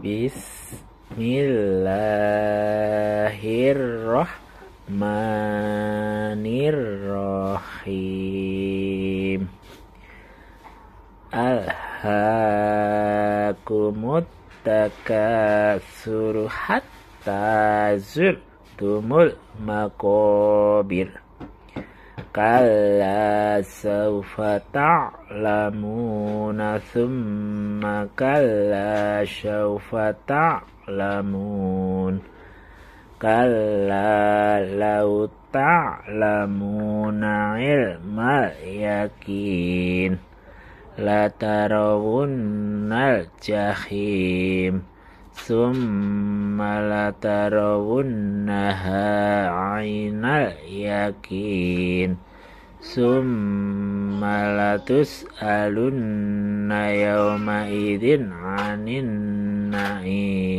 Bismillahirrahmanirrahim Alhaakumut takasuru hatta tumul makobir كلا سوف تعلمون ثم كلا سوف تعلمون كلا لو تعلمون علم اليقين لترون الجحيم summa latarawunnaha aynal yakin Sumalatus latus alunna yawma idin anin na'in